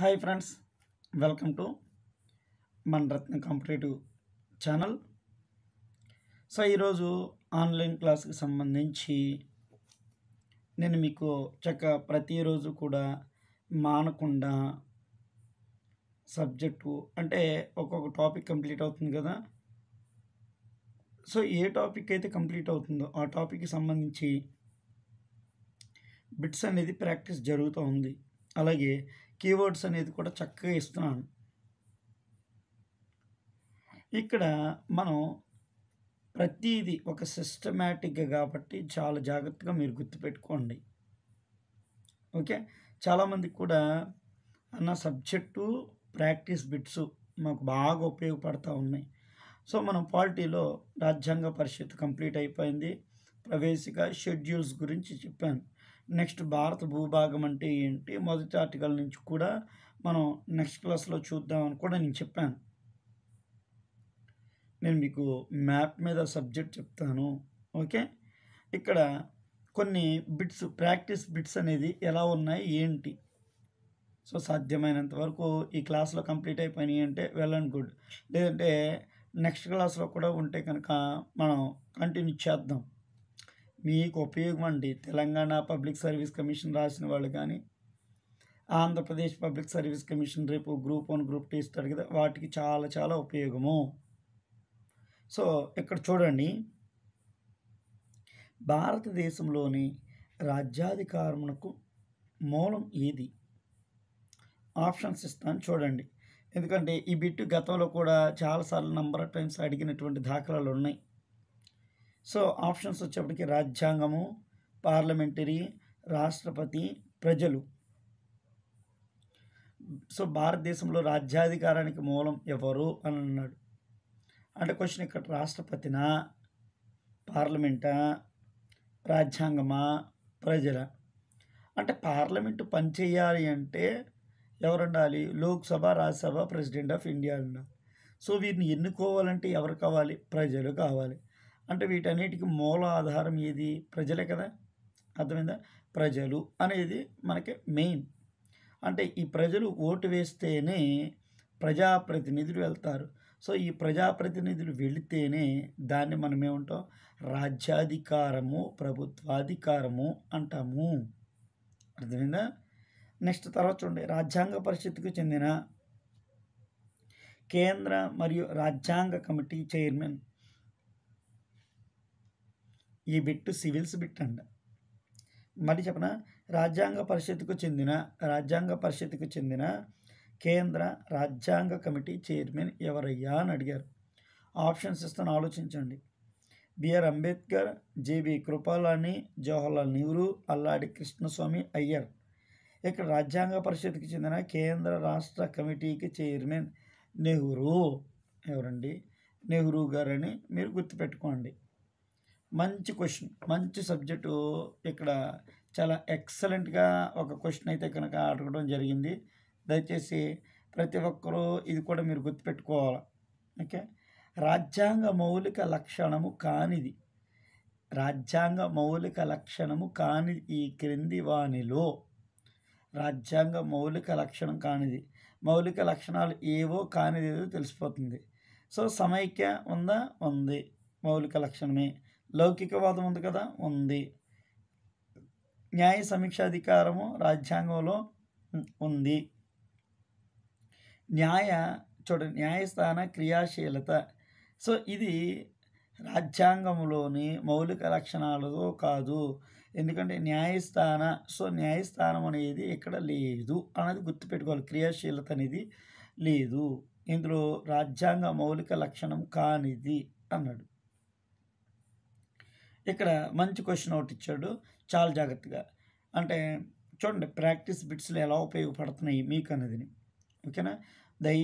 hi friends welcome to మన Ratna competitive channel so ఈరోజు online క్లాస్కి సంబంధించి నేను మీకు చక్క ప్రతిరోజు కూడా మానకుండా సబ్జెక్టు అంటే ఒక్కొక్క టాపిక్ కంప్లీట్ అవుతుంది కదా సో ఏ టాపిక్ అయితే కంప్లీట్ అవుతుందో ఆ టాపిక్కి సంబంధించి బిట్స్ అనేది ప్రాక్టీస్ జరుగుతూ ఉంది అలాగే కీవర్డ్స్ అనేది కూడా చక్కగా ఇస్తున్నాను ఇక్కడ మనం ప్రతీది ఒక సిస్టమేటిక్గా కాబట్టి చాలా జాగ్రత్తగా మీరు గుర్తుపెట్టుకోండి ఓకే చాలామంది కూడా అన్న సబ్జెక్టు ప్రాక్టీస్ బిట్స్ మాకు బాగా ఉపయోగపడతా ఉన్నాయి సో మనం పాలిటీలో రాజ్యాంగ పరిషత్ కంప్లీట్ అయిపోయింది ప్రవేశిక షెడ్యూల్స్ గురించి చెప్పాను నెక్స్ట్ భారత భూభాగం అంటే ఏంటి మొదటి ఆర్టికల్ నుంచి కూడా మనం నెక్స్ట్ క్లాస్లో చూద్దామని కూడా నేను చెప్పాను నేను మీకు మ్యాప్ మీద సబ్జెక్ట్ చెప్తాను ఓకే ఇక్కడ కొన్ని బిట్స్ ప్రాక్టీస్ బిట్స్ అనేది ఎలా ఉన్నాయి ఏంటి సో సాధ్యమైనంత వరకు ఈ క్లాస్లో కంప్లీట్ అయిపోయినాయి అంటే వెల్ అండ్ గుడ్ లేదంటే నెక్స్ట్ క్లాస్లో కూడా ఉంటే కనుక మనం కంటిన్యూ చేద్దాం మీకు ఉపయోగం అండి తెలంగాణ పబ్లిక్ సర్వీస్ కమిషన్ రాసిన వాళ్ళు కానీ ఆంధ్రప్రదేశ్ పబ్లిక్ సర్వీస్ కమిషన్ రేపు గ్రూప్ వన్ గ్రూప్ టూ ఇస్తాడు కదా వాటికి చాలా చాలా ఉపయోగము సో ఇక్కడ చూడండి భారతదేశంలోని రాజ్యాధికారమునకు మూలం ఏది ఆప్షన్స్ ఇస్తాను చూడండి ఎందుకంటే ఈ బిట్టు గతంలో కూడా చాలాసార్లు నంబర్ ఆఫ్ టైమ్స్ అడిగినటువంటి దాఖలాలు ఉన్నాయి సో ఆప్షన్స్ వచ్చేప్పటికీ రాజ్యాంగము పార్లమెంటరీ రాష్ట్రపతి ప్రజలు సో భారతదేశంలో రాజ్యాధికారానికి మూలం ఎవరు అని అన్నాడు అంటే క్వశ్చన్ ఇక్కడ రాష్ట్రపతినా పార్లమెంటా రాజ్యాంగమా ప్రజల అంటే పార్లమెంటు పనిచేయాలి అంటే ఎవరు ఉండాలి Lok Sabha Rajya Sabha president of India ఉండాలి సో వీరిని ఎన్నుకోవాలంటే ఎవరు కావాలి ప్రజలు కావాలి అంటే వీటన్నిటికి ఆధారం ఏది ప్రజలే కదా అర్థమైందా ప్రజలు అనేది మనకి మెయిన్ అంటే ఈ ప్రజలు ఓటు వేస్తేనే ప్రజాప్రతినిధులు వెళ్తారు సో ఈ ప్రజాప్రతినిధులు వెళితేనే దాన్ని మనం ఏమంటాం రాజ్యాధికారము ప్రభుత్వాధికారము అంటాము అర్థమైందా నెక్స్ట్ తర్వాత చూడండి రాజ్యాంగ పరిషత్కు చెందిన కేంద్ర మరియు రాజ్యాంగ కమిటీ చైర్మన్ ఈ బిట్టు సివిల్స్ బిట్ అంట మళ్ళీ చెప్పన రాజ్యాంగ పరిషత్కు చెందిన రాజ్యాంగ పరిషత్కు చెందిన కేంద్ర రాజ్యాంగ కమిటీ చైర్మన్ ఎవరయ్యా అని అడిగారు ఆప్షన్స్ ఇస్తాను ఆలోచించండి బిఆర్ అంబేద్కర్ జేబి కృపాలాని జవహర్లాల్ నెహ్రూ అల్లాడి కృష్ణస్వామి అయ్యర్ ఇక్కడ రాజ్యాంగ పరిషత్కి చెందిన కేంద్ర రాష్ట్ర కమిటీకి చైర్మన్ నెహ్రూ ఎవరండి నెహ్రూ గారని మీరు గుర్తుపెట్టుకోండి మంచి క్వశ్చన్ మంచి సబ్జెక్టు ఇక్కడ చాలా ఎక్సలెంట్గా ఒక క్వశ్చన్ అయితే కనుక అడగడం జరిగింది దయచేసి ప్రతి ఒక్కరూ ఇది కూడా మీరు గుర్తుపెట్టుకోవాలి ఓకే రాజ్యాంగ మౌలిక లక్షణము కానిది రాజ్యాంగ మౌలిక లక్షణము కాని ఈ క్రింది వానిలో రాజ్యాంగ మౌలిక లక్షణం కానిది మౌలిక లక్షణాలు ఏవో కానిది తెలిసిపోతుంది సో సమైక్య ఉందా ఉంది మౌలిక లక్షణమే లౌకికవాదం ఉంది కదా ఉంది న్యాయ సమీక్షాధికారము రాజ్యాంగంలో ఉంది న్యాయ చూడ న్యాయస్థాన క్రియాశీలత సో ఇది రాజ్యాంగంలోని మౌలిక లక్షణాలతో కాదు ఎందుకంటే న్యాయస్థాన సో న్యాయస్థానం అనేది ఇక్కడ లేదు అనేది గుర్తుపెట్టుకోవాలి క్రియాశీలత అనేది లేదు ఇందులో రాజ్యాంగ మౌలిక లక్షణం కానిది అన్నాడు ఇక్కడ మంచి క్వశ్చన్ ఒకటి ఇచ్చాడు చాలా జాగ్రత్తగా అంటే చూడండి ప్రాక్టీస్ బిట్స్లు ఎలా ఉపయోగపడుతున్నాయి మీకు అన్నది ఓకేనా దయ